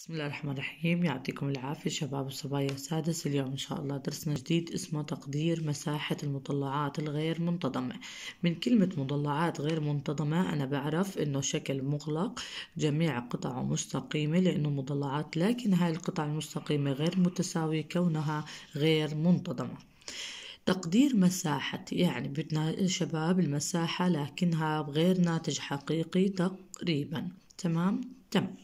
بسم الله الرحمن الرحيم يعطيكم العافية شباب وصبايا السادس اليوم إن شاء الله درسنا جديد اسمه تقدير مساحة المطلعات الغير منتظمة من كلمة مطلعات غير منتظمة أنا بعرف إنه شكل مغلق جميع قطعه مستقيمة لأنه مطلعات لكن هاي القطع المستقيمة غير متساوية كونها غير منتظمة تقدير مساحة يعني بدنا شباب المساحة لكنها غير ناتج حقيقي تقريبا تمام تمام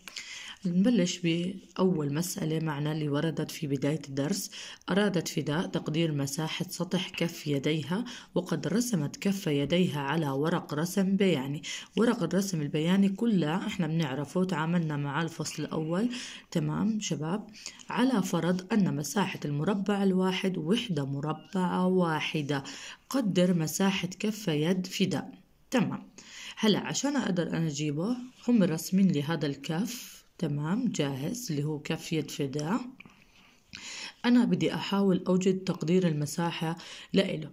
نبلش بأول مسألة معنا اللي وردت في بداية الدرس أرادت فداء تقدير مساحة سطح كف يديها وقد رسمت كف يديها على ورق رسم بياني ورق الرسم البياني كله احنا بنعرفه تعاملنا مع الفصل الأول تمام شباب على فرض أن مساحة المربع الواحد وحدة مربعة واحدة قدر مساحة كف يد فداء تمام هلا عشان أقدر أنا أجيبه هم رسمين لي هذا الكف تمام جاهز اللي هو كف يد فدا أنا بدي أحاول أوجد تقدير المساحة لإله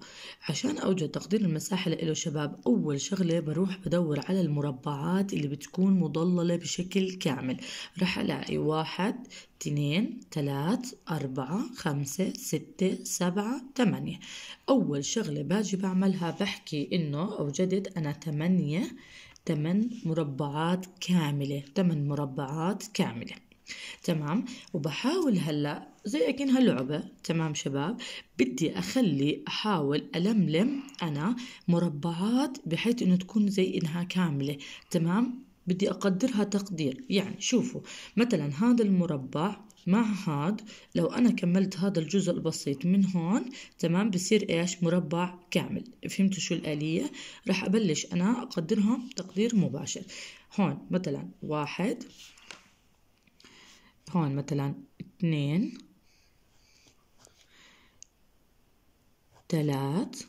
عشان أوجد تقدير المساحة لإله شباب أول شغلة بروح بدور على المربعات اللي بتكون مضللة بشكل كامل رح ألاقي واحد اثنين ثلاث أربعة خمسة ستة سبعة ثمانية أول شغلة باجي بعملها بحكي إنه أوجدت أنا ثمانية 8 مربعات كاملة 8 مربعات كاملة تمام وبحاول هلا زي اكنها لعبه تمام شباب بدي اخلي احاول الملم انا مربعات بحيث انه تكون زي انها كامله تمام بدي اقدرها تقدير يعني شوفوا مثلا هذا المربع مع هاد لو أنا كملت هذا الجزء البسيط من هون تمام بصير إيش مربع كامل فهمتوا شو الآلية رح أبلش أنا أقدرهم تقدير مباشر هون مثلا واحد هون مثلا اثنين ثلاث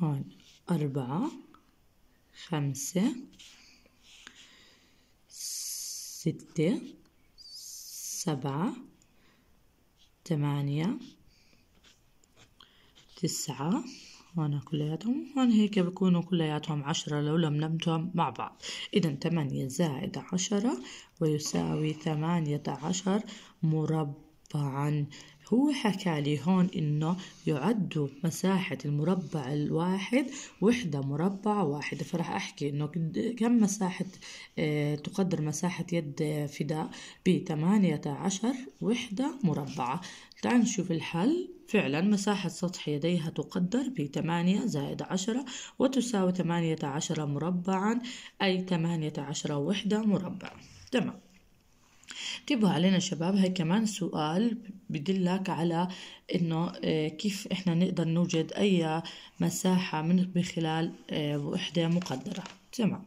هون أربعة خمسة ستة سبعة ثمانية تسعة هون كلياتهم هون هيك بكونوا كلياتهم عشرة لو لملمتهم مع بعض إذا ثمانية زائد عشرة ويساوي ثمانية عشر مربعا هو حكى لي هون إنه يعد مساحة المربع الواحد وحدة مربع واحدة فراح أحكي إنه كم مساحة آه، تقدر مساحة يد فداء ب عشر وحدة مربعة تعال نشوف الحل فعلا مساحة سطح يديها تقدر 8 زائد عشرة وتساوي 18 عشر مربعا أي 18 عشر وحدة مربعة تمام انتبهوا طيب، علينا شباب هي كمان سؤال بدلك على انه آه، كيف احنا نقدر نوجد اي مساحة من بخلال آه، وحدة مقدرة تمام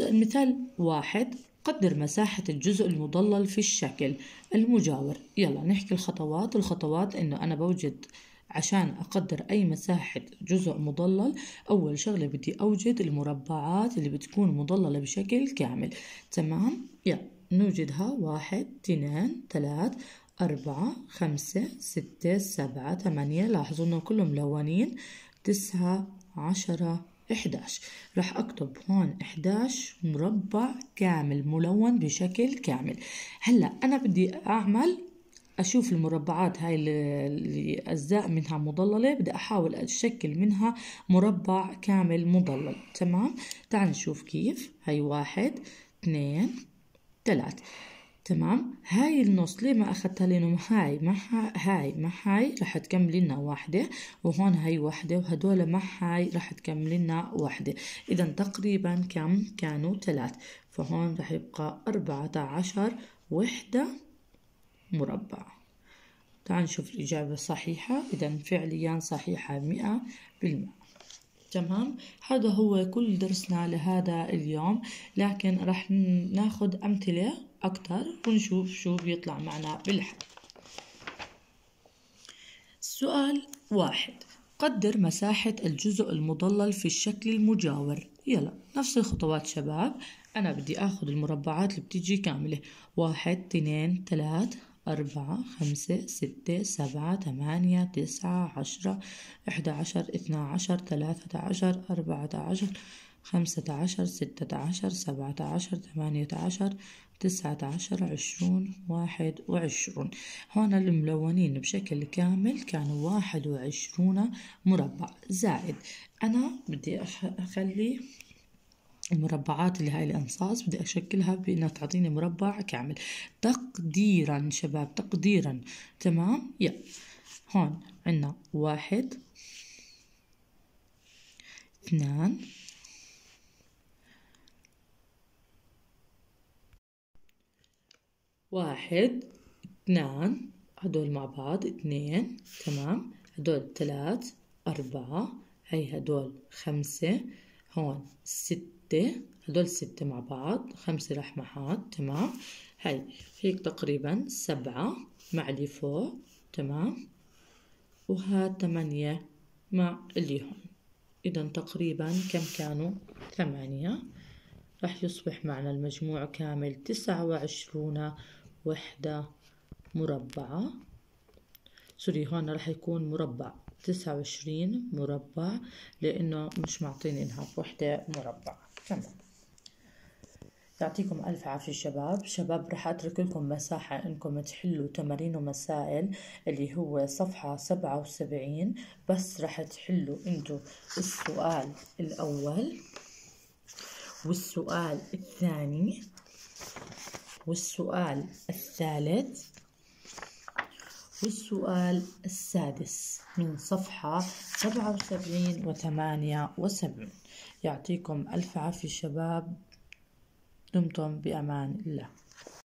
مثال واحد قدر مساحة الجزء المضلل في الشكل المجاور يلا نحكي الخطوات الخطوات انه انا بوجد عشان أقدر أي مساحة جزء مضلل أول شغلة بدي أوجد المربعات اللي بتكون مضللة بشكل كامل تمام يلا نوجدها واحد اثنان ثلاث أربعة خمسة ستة سبعة ثمانية لاحظوا إنهم كلهم ملونين تسعة عشرة إحداش راح اكتب هون إحداش مربع كامل ملون بشكل كامل هلا انا بدي اعمل اشوف المربعات هاي اللي اجزاء منها مضلله بدي احاول اشكل منها مربع كامل مضلل تمام تعال نشوف كيف هاي واحد اثنين ثلاث تمام هاي النص ليه ما اخذتها لانه هاي مع هاي مع هاي راح تكمل لنا واحدة وهون هاي واحدة وهدول مع هاي راح تكمل لنا واحدة اذا تقريبا كم كانوا ثلاث فهون راح يبقى اربعة عشر وحدة مربع تعال نشوف الإجابة صحيحة إذا فعليا صحيحة مئة بالمئة تمام هذا هو كل درسنا لهذا اليوم لكن رح ناخد أمثلة أكتر ونشوف شو بيطلع معنا بالحل سؤال واحد قدر مساحة الجزء المضلل في الشكل المجاور يلا نفس الخطوات شباب أنا بدي أخذ المربعات اللي بتيجي كاملة واحد اثنين ثلاث أربعة خمسة ستة سبعة تمانية تسعة عشرة إحدى عشر اثنا عشر ثلاثة عشر أربعة عشر خمسة عشر ستة عشر سبعة عشر ثمانية عشر تسعة عشر عشرون واحد وعشرون هون الملونين بشكل كامل كانوا واحد وعشرون مربع زائد أنا بدي أخلي المربعات اللي هاي الانصاص بدي اشكلها بانها تعطيني مربع كامل تقديرا شباب تقديرا تمام يا هون عنا واحد اثنان واحد اثنان هدول مع بعض اثنين تمام هدول ثلاث أربعة هي هدول خمسة هون ستة ستة هدول ستة مع بعض خمسة محاط تمام هاي هيك تقريبا سبعة مع اللي فوق تمام وها تمانية مع اللي هون إذا تقريبا كم كانوا ثمانية راح يصبح معنا المجموع كامل تسعة وعشرون وحدة مربعة سوري هون راح يكون مربع تسعة وعشرين مربع لأنه مش معطيني إنها وحدة مربعة جنبك يعطيكم ألف عافية شباب شباب رح أترك لكم مساحة إنكم تحلوا تمارين ومسائل اللي هو صفحة سبعة وسبعين بس رح تحلوا إنتو السؤال الأول والسؤال الثاني والسؤال الثالث والسؤال السادس من صفحة سبعة وسبعين وثمانية وسبعين يعطيكم ألف عافية شباب دمتم بأمان الله